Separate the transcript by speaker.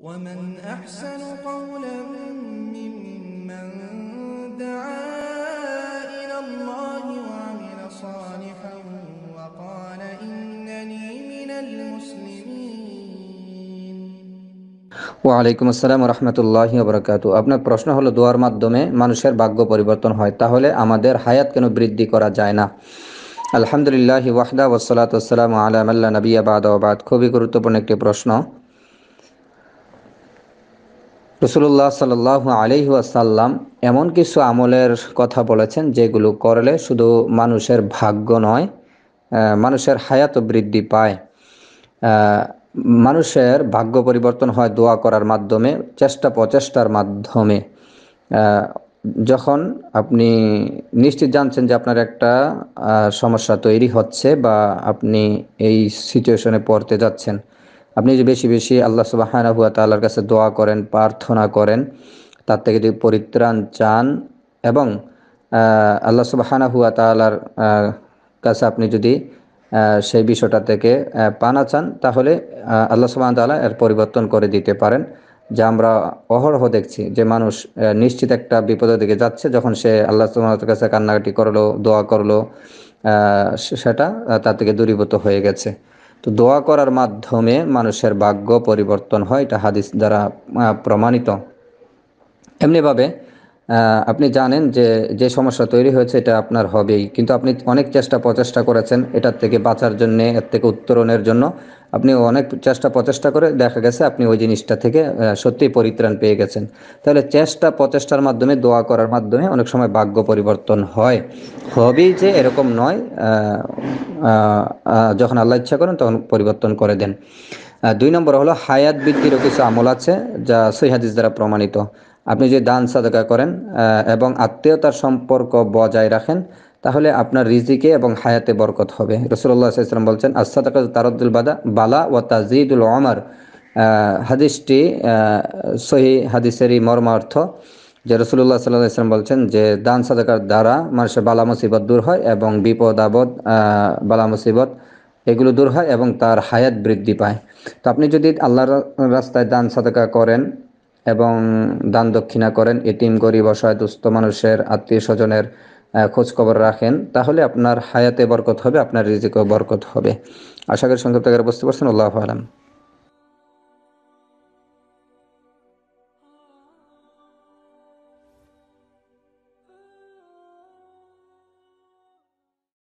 Speaker 1: ومن أحسن قولا ممن دعا إلى الله وعمل صالحا وقال إنني من المسلمين ওয়ালাইকুম আসসালাম রহমতুল্লাহ বরকাত আপনার প্রশ্ন হলো দোয়ার মাধ্যমে মানুষের ভাগ্য পরিবর্তন হয় তাহলে আমাদের হায়াত কেন বৃদ্ধি করা যায় না আলহামদুলিল্লাহ ওয়াহদা ওসলাত আলাম আল্লাহ নবী আবাদ খুবই গুরুত্বপূর্ণ একটি প্রশ্ন রসুল্লাহ সাল আসাল্লাম এমন কিছু আমলের কথা বলেছেন যেগুলো করলে শুধু মানুষের ভাগ্য নয় মানুষের হায়াত বৃদ্ধি পায় মানুষের ভাগ্য পরিবর্তন হয় দোয়া করার মাধ্যমে চেষ্টা প্রচেষ্টার মাধ্যমে যখন আপনি নিশ্চিত জানছেন যে আপনার একটা সমস্যা তৈরি হচ্ছে বা আপনি এই সিচুয়েশনে পড়তে যাচ্ছেন আপনি যদি বেশি বেশি আল্লাহ সুবাহানা হুয়া তাল্লার কাছে দোয়া করেন প্রার্থনা করেন তার থেকে যদি পরিত্রাণ চান এবং আল্লাহ সুবাহানা হুয়া তাল্লার কাছে আপনি যদি সেই বিষয়টা থেকে পানা চান তাহলে আল্লাহ সুবাহ তাল্লাহ এর পরিবর্তন করে দিতে পারেন যা আমরা অহরহ দেখছি যে মানুষ নিশ্চিত একটা বিপদের দিকে যাচ্ছে যখন সে আল্লাহ সুবাহর কাছে কান্নাকাটি করলো দোয়া করলো সেটা তার থেকে দূরীভূত হয়ে গেছে তো দোয়া করার মাধ্যমে মানুষের ভাগ্য পরিবর্তন হয় এটা হাদিস দ্বারা প্রমাণিত এমনিভাবে আপনি জানেন যে যে সমস্যা তৈরি হয়েছে এটা আপনার হবেই কিন্তু আপনি অনেক চেষ্টা প্রচেষ্টা করেছেন এটার থেকে বাঁচার জন্যে এর থেকে উত্তরণের জন্য আপনি অনেক চেষ্টা প্রচেষ্টা করে দেখা গেছে আপনি ওই জিনিসটা থেকে সত্যি পরিত্রাণ পেয়ে গেছেন তাহলে চেষ্টা প্রচেষ্টার মাধ্যমে দোয়া করার মাধ্যমে অনেক সময় ভাগ্য পরিবর্তন হয় হবেই যে এরকম নয় যখন আল্লাহ ইচ্ছা করেন তখন পরিবর্তন করে দেন দুই নম্বর হলো হায়াত বৃদ্ধিরও কিছু আমল আছে যা সৈহাদিস দ্বারা প্রমাণিত আপনি যদি দান সাদকা করেন এবং আত্মীয়তার সম্পর্ক বজায় রাখেন তাহলে আপনার রিজিকে এবং হায়াতে বরকত হবে রসুল্লাহ ইসলাম বলছেন আসাদাকাজ তারদুল বাদা বালা ও তাজিদুল আমার হাদিসটি সহি হাদিসেরই মর্মার্থ যে রসুল্লাহ সাল্লাহ ইসলাম বলছেন যে দান সাদাকার দ্বারা মানুষের বালা মুসিবত দূর হয় এবং বিপদ আপদ বালা মুসিবত এগুলো দূর হয় এবং তার হায়াত বৃদ্ধি পায় তো আপনি যদি আল্লাহর রাস্তায় দান সাদাকা করেন এবং দান দক্ষিণা করেন এতিম গরিব অসহায় দুস্থ মানুষের আত্মীয় স্বজনের খোঁজখবর রাখেন তাহলে আপনার হায়াতে বরকত হবে আপনার রিজিকও বরকত হবে আশা করি সংক্ষিপ্ত বুঝতে পারছেন আল্লাহ আলম